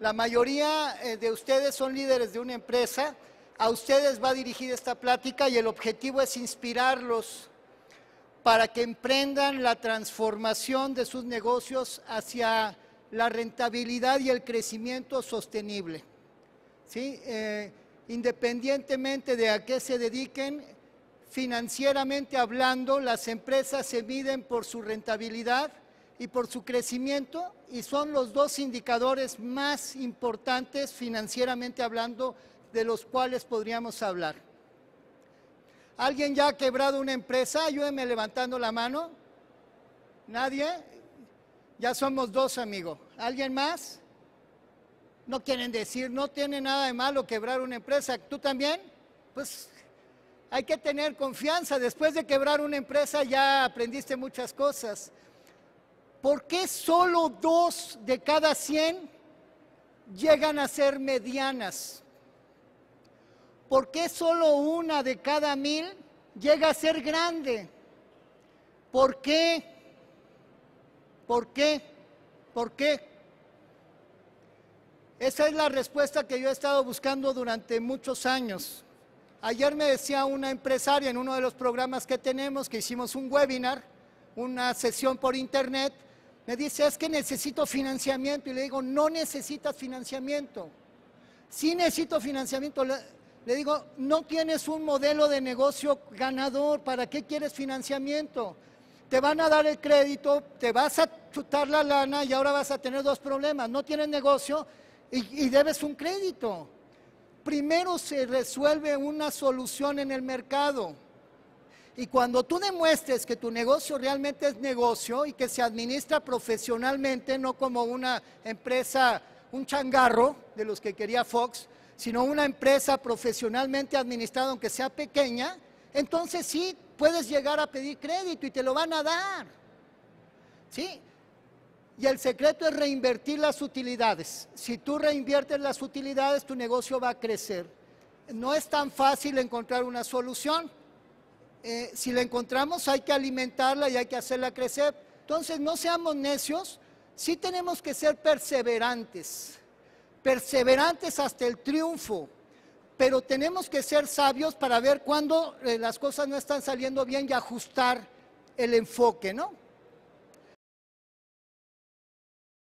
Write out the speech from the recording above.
La mayoría eh, de ustedes son líderes de una empresa. A ustedes va dirigir esta plática y el objetivo es inspirarlos para que emprendan la transformación de sus negocios hacia la rentabilidad y el crecimiento sostenible. Eh, independientemente de a qué se dediquen, financieramente hablando, las empresas se miden por su rentabilidad y por su crecimiento y son los dos indicadores más importantes financieramente hablando de los cuales podríamos hablar. ¿Alguien ya ha quebrado una empresa? Ayúdenme levantando la mano. ¿Nadie? Ya somos dos, amigo. ¿Alguien más? No quieren decir, no tiene nada de malo quebrar una empresa. ¿Tú también? Pues hay que tener confianza. Después de quebrar una empresa ya aprendiste muchas cosas. ¿Por qué solo dos de cada cien llegan a ser medianas? ¿Por qué solo una de cada mil llega a ser grande? ¿Por qué? ¿Por qué? ¿Por qué? Esa es la respuesta que yo he estado buscando durante muchos años. Ayer me decía una empresaria en uno de los programas que tenemos, que hicimos un webinar, una sesión por internet, me dice, es que necesito financiamiento. Y le digo, no necesitas financiamiento. Sí necesito financiamiento. Le digo, no tienes un modelo de negocio ganador. ¿Para qué quieres financiamiento? Te van a dar el crédito, te vas a chutar la lana y ahora vas a tener dos problemas. No tienes negocio y, y debes un crédito. Primero se resuelve una solución en el mercado y cuando tú demuestres que tu negocio realmente es negocio y que se administra profesionalmente, no como una empresa, un changarro de los que quería Fox, sino una empresa profesionalmente administrada, aunque sea pequeña, entonces sí puedes llegar a pedir crédito y te lo van a dar. ¿Sí? Y el secreto es reinvertir las utilidades. Si tú reinviertes las utilidades, tu negocio va a crecer. No es tan fácil encontrar una solución. Eh, si la encontramos hay que alimentarla y hay que hacerla crecer. Entonces no seamos necios, sí tenemos que ser perseverantes, perseverantes hasta el triunfo, pero tenemos que ser sabios para ver cuándo eh, las cosas no están saliendo bien y ajustar el enfoque, ¿no?